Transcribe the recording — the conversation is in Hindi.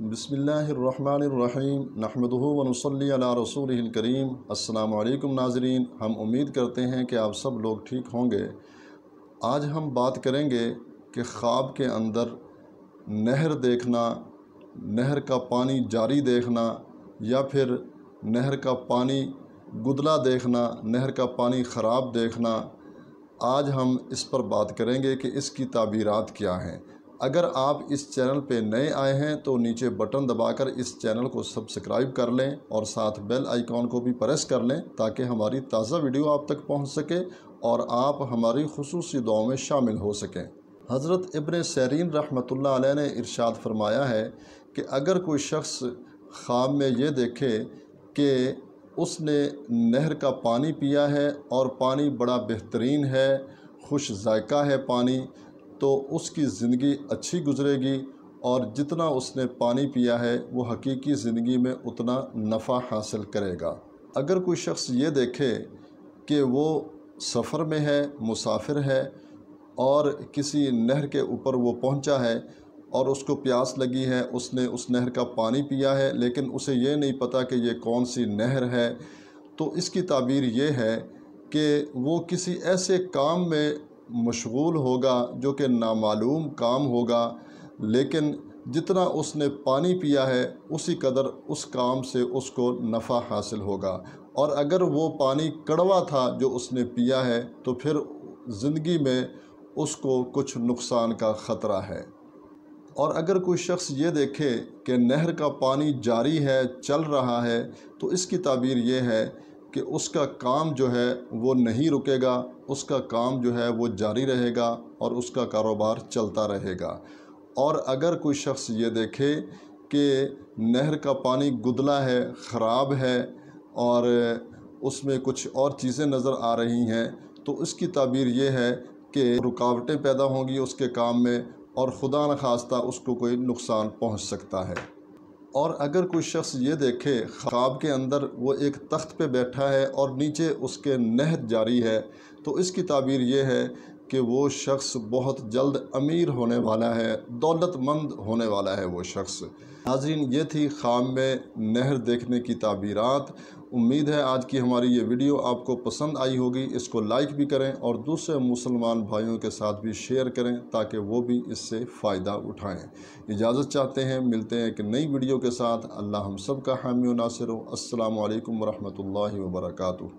على رسوله الكريم السلام عليكم ناظرين हम उम्मीद करते हैं कि आप सब लोग ठीक होंगे आज हम बात करेंगे कि ख्वाब के अंदर नहर देखना नहर का पानी जारी देखना या फिर नहर का पानी गुदला देखना नहर का पानी ख़राब देखना आज हम इस पर बात करेंगे कि इसकी ताबीरात क्या हैं अगर आप इस चैनल पर नए आए हैं तो नीचे बटन दबाकर इस चैनल को सब्सक्राइब कर लें और साथ बेल आइकॉन को भी प्रेस कर लें ताकि हमारी ताज़ा वीडियो आप तक पहुंच सके और आप हमारी खसूस दुआओं में शामिल हो सकें हज़रत इब्न सरीन रहमतुल्लाह अलैह ने इरशाद फरमाया है कि अगर कोई शख्स ख़्वाब में ये देखे कि उसने नहर का पानी पिया है और पानी बड़ा बेहतरीन है खुश जायका है पानी तो उसकी ज़िंदगी अच्छी गुजरेगी और जितना उसने पानी पिया है वो हकीकी ज़िंदगी में उतना नफ़ा हासिल करेगा अगर कोई शख्स ये देखे कि वो सफ़र में है मुसाफिर है और किसी नहर के ऊपर वो पहुंचा है और उसको प्यास लगी है उसने उस नहर का पानी पिया है लेकिन उसे ये नहीं पता कि ये कौन सी नहर है तो इसकी ताबीर ये है कि वो किसी ऐसे काम में मशगूल होगा जो कि नामालूम काम होगा लेकिन जितना उसने पानी पिया है उसी कदर उस काम से उसको नफ़ा हासिल होगा और अगर वो पानी कड़वा था जो उसने पिया है तो फिर ज़िंदगी में उसको कुछ नुकसान का ख़तरा है और अगर कोई शख्स ये देखे कि नहर का पानी जारी है चल रहा है तो इसकी ताबीर ये है कि उसका काम जो है वो नहीं रुकेगा उसका काम जो है वो जारी रहेगा और उसका कारोबार चलता रहेगा और अगर कोई शख्स ये देखे कि नहर का पानी गुदला है ख़राब है और उसमें कुछ और चीज़ें नज़र आ रही हैं तो इसकी ताबीर ये है कि रुकावटें पैदा होंगी उसके काम में और ख़ुदा न खास्ता उसको कोई नुकसान पहुंच सकता है और अगर कोई शख्स ये देखे ख्वाब के अंदर वो एक तख्त पे बैठा है और नीचे उसके नहत जारी है तो इसकी ताबीर ये है कि वो शख्स बहुत जल्द अमीर होने वाला है दौलतमंद होने वाला है वो शख्स नाजरीन ये थी ख़्वाब में नहर देखने की ताबीरात उम्मीद है आज की हमारी ये वीडियो आपको पसंद आई होगी इसको लाइक भी करें और दूसरे मुसलमान भाइयों के साथ भी शेयर करें ताकि वो भी इससे फ़ायदा उठाएं इजाज़त चाहते हैं मिलते हैं एक नई वीडियो के साथ अल्लाह हम सब का हामी नासिर हो असलकम वरहमल वर्का